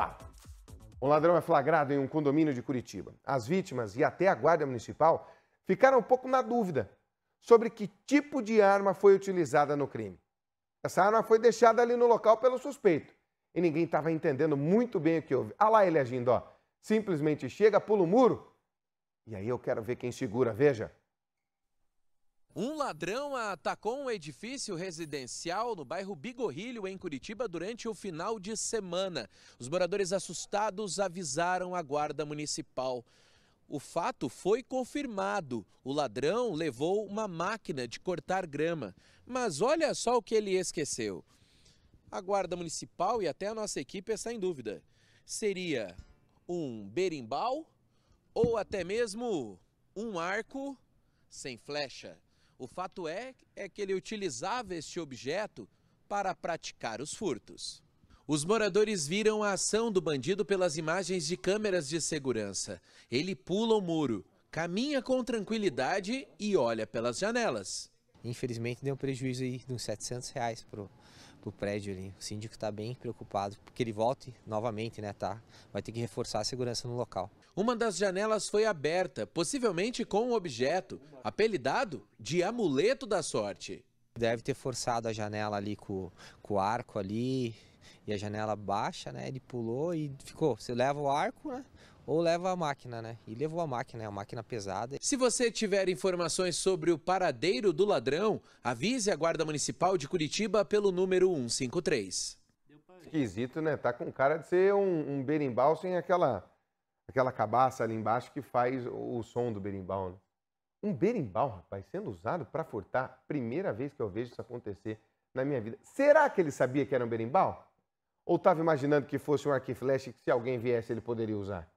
pá. Um ladrão é flagrado em um condomínio de Curitiba. As vítimas e até a Guarda Municipal ficaram um pouco na dúvida sobre que tipo de arma foi utilizada no crime. Essa arma foi deixada ali no local pelo suspeito e ninguém estava entendendo muito bem o que houve. Ah lá ele agindo, ó. Simplesmente chega, pula o muro e aí eu quero ver quem segura, veja. Um ladrão atacou um edifício residencial no bairro Bigorrilho, em Curitiba, durante o final de semana. Os moradores assustados avisaram a guarda municipal. O fato foi confirmado. O ladrão levou uma máquina de cortar grama. Mas olha só o que ele esqueceu. A guarda municipal e até a nossa equipe está em dúvida. Seria um berimbau ou até mesmo um arco sem flecha. O fato é, é que ele utilizava este objeto para praticar os furtos. Os moradores viram a ação do bandido pelas imagens de câmeras de segurança. Ele pula o muro, caminha com tranquilidade e olha pelas janelas. Infelizmente deu um prejuízo aí de uns 700 reais pro, pro prédio ali. O síndico está bem preocupado porque ele volte novamente, né, tá? Vai ter que reforçar a segurança no local. Uma das janelas foi aberta, possivelmente com um objeto, apelidado de amuleto da sorte. Deve ter forçado a janela ali com, com o arco ali, e a janela baixa, né? Ele pulou e ficou. Você leva o arco, né? ou leva a máquina, né? E levou a máquina, é uma máquina pesada. Se você tiver informações sobre o paradeiro do ladrão, avise a Guarda Municipal de Curitiba pelo número 153. Esquisito, né? Tá com cara de ser um, um berimbau sem aquela, aquela cabaça ali embaixo que faz o som do berimbau, né? Um berimbau, rapaz, sendo usado para furtar, primeira vez que eu vejo isso acontecer na minha vida. Será que ele sabia que era um berimbau? Ou estava imaginando que fosse um arco e flecha que se alguém viesse ele poderia usar?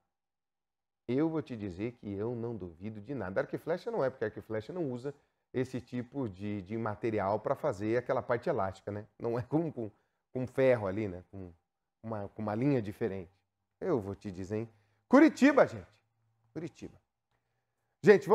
eu vou te dizer que eu não duvido de nada. Arco e flecha não é, porque arco e flecha não usa esse tipo de, de material para fazer aquela parte elástica, né? Não é com, com, com ferro ali, né? Com uma, com uma linha diferente. Eu vou te dizer, hein? Curitiba, gente. Curitiba. Gente, vamos.